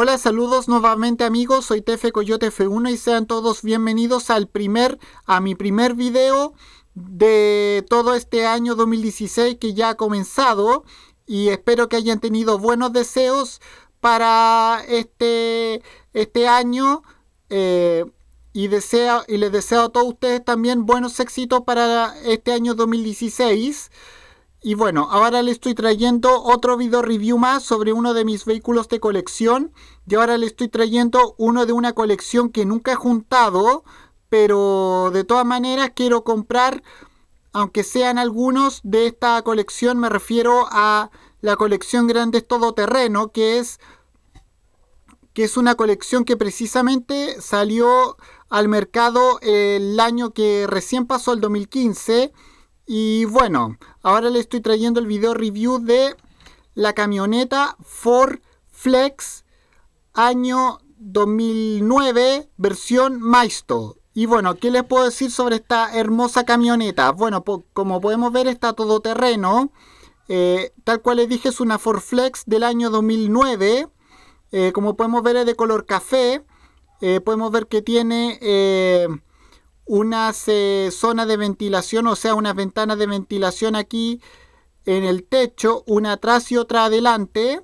Hola, saludos nuevamente amigos, soy Tefe Coyote F1 y sean todos bienvenidos al primer, a mi primer video de todo este año 2016 que ya ha comenzado y espero que hayan tenido buenos deseos para este, este año eh, y, deseo, y les deseo a todos ustedes también buenos éxitos para este año 2016. Y bueno, ahora le estoy trayendo otro video review más sobre uno de mis vehículos de colección. Y ahora le estoy trayendo uno de una colección que nunca he juntado, pero de todas maneras quiero comprar, aunque sean algunos de esta colección, me refiero a la colección Grandes Todoterreno, que es, que es una colección que precisamente salió al mercado el año que recién pasó, el 2015 y bueno, ahora le estoy trayendo el video review de la camioneta Ford Flex año 2009 versión Maisto. Y bueno, ¿qué les puedo decir sobre esta hermosa camioneta? Bueno, como podemos ver está todoterreno. Eh, tal cual les dije es una Ford Flex del año 2009. Eh, como podemos ver es de color café. Eh, podemos ver que tiene unas zona zonas de ventilación, o sea, unas ventanas de ventilación aquí en el techo, una atrás y otra adelante.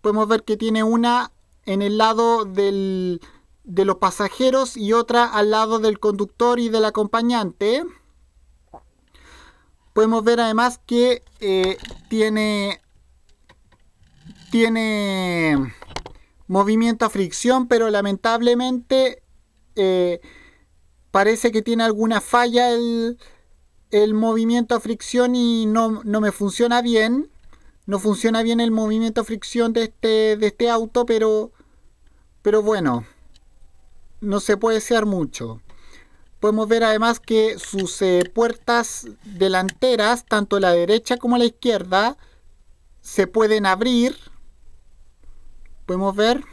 Podemos ver que tiene una en el lado del, de los pasajeros y otra al lado del conductor y del acompañante. Podemos ver además que eh, tiene, tiene movimiento a fricción, pero lamentablemente... Eh, parece que tiene alguna falla el, movimiento a fricción y no, me funciona bien. No funciona bien el movimiento a fricción de este, de este auto, pero, pero bueno, no se puede ser mucho. Podemos ver además que sus eh, puertas delanteras, tanto la derecha como la izquierda, se pueden abrir. Podemos ver.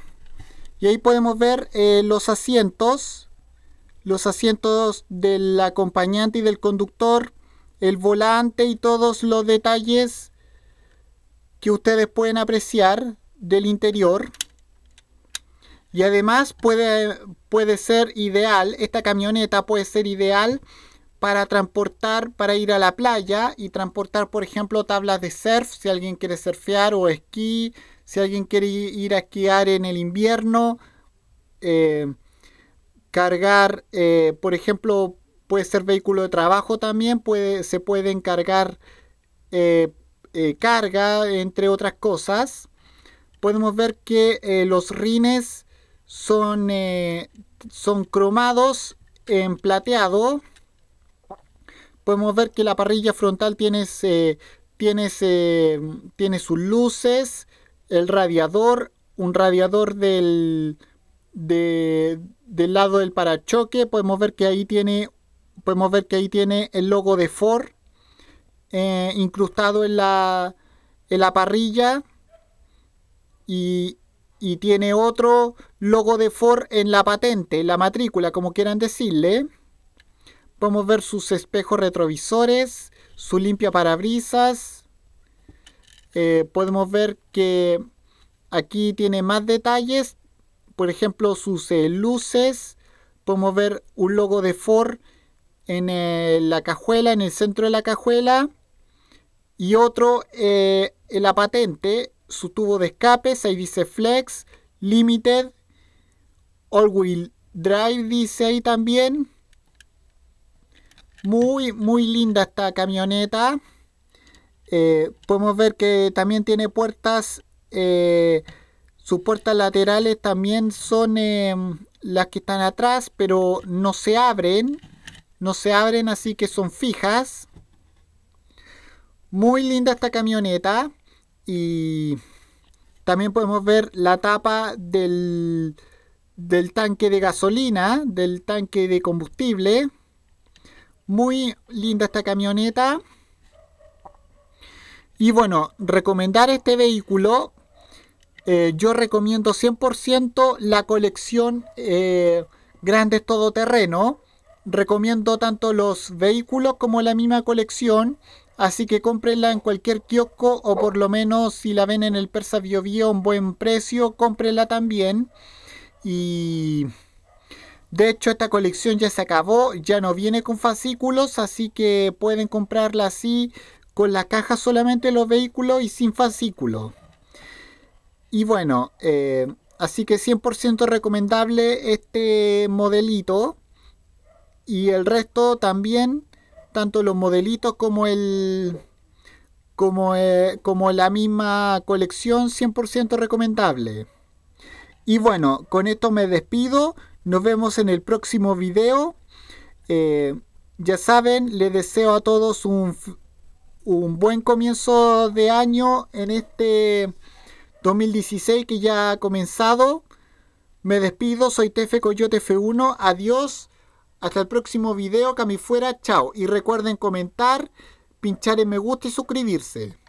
Y ahí podemos ver eh, los asientos los asientos del acompañante y del conductor, el volante y todos los detalles que ustedes pueden apreciar del interior. Y además puede, puede ser ideal, esta camioneta puede ser ideal para transportar, para ir a la playa y transportar, por ejemplo, tablas de surf, si alguien quiere surfear o esquí, si alguien quiere ir a esquiar en el invierno. Eh, cargar, eh, por ejemplo, puede ser vehículo de trabajo también, puede, se pueden cargar eh, eh, carga, entre otras cosas. Podemos ver que los rines son, son cromados en plateado. Podemos ver que la parrilla frontal tiene, tiene sus luces, el radiador, un radiador del de, del lado del parachoque podemos ver que ahí tiene podemos ver que ahí tiene el logo de Ford eh, incrustado en la, en la parrilla y, tiene otro logo de Ford en la patente, en la matrícula, como quieran decirle. Podemos ver sus espejos retrovisores, su limpia parabrisas. Eh, podemos ver que aquí tiene más detalles, por ejemplo, sus eh, luces. Podemos ver un logo de Ford en eh, la cajuela, en el centro de la cajuela. Y otro, eh, en la patente, su tubo de escape. Ahí dice Flex, Limited, All Wheel Drive dice ahí también. Muy, muy linda esta camioneta. podemos ver que también tiene puertas sus puertas laterales también son em, las que están atrás, pero no se abren. No se abren, así que son fijas. Muy linda esta camioneta. Y también podemos ver la tapa del, del tanque de gasolina, del tanque de combustible. Muy linda esta camioneta. Y bueno, recomendar este vehículo eh, yo recomiendo 100% la colección eh, Grandes Todoterreno. Recomiendo tanto los vehículos como la misma colección. Así que cómprenla en cualquier kiosco o por lo menos si la ven en el Persa Bio, a un buen precio, cómprenla también. Y de hecho esta colección ya se acabó, ya no viene con fascículos, así que pueden comprarla así con la caja solamente los vehículos y sin fascículos. Y bueno, eh, así que 100% recomendable este modelito. Y el resto también, tanto los modelitos como el... Como, eh, como la misma colección 100% recomendable. Y bueno, con esto me despido. Nos vemos en el próximo video. Eh, ya saben, les deseo a todos un, un buen comienzo de año en este 2016 que ya ha comenzado. Me despido, soy Tefe Coyote F1. Adiós. Hasta el próximo video, Cami fuera, chao. Y recuerden comentar, pinchar en me gusta y suscribirse.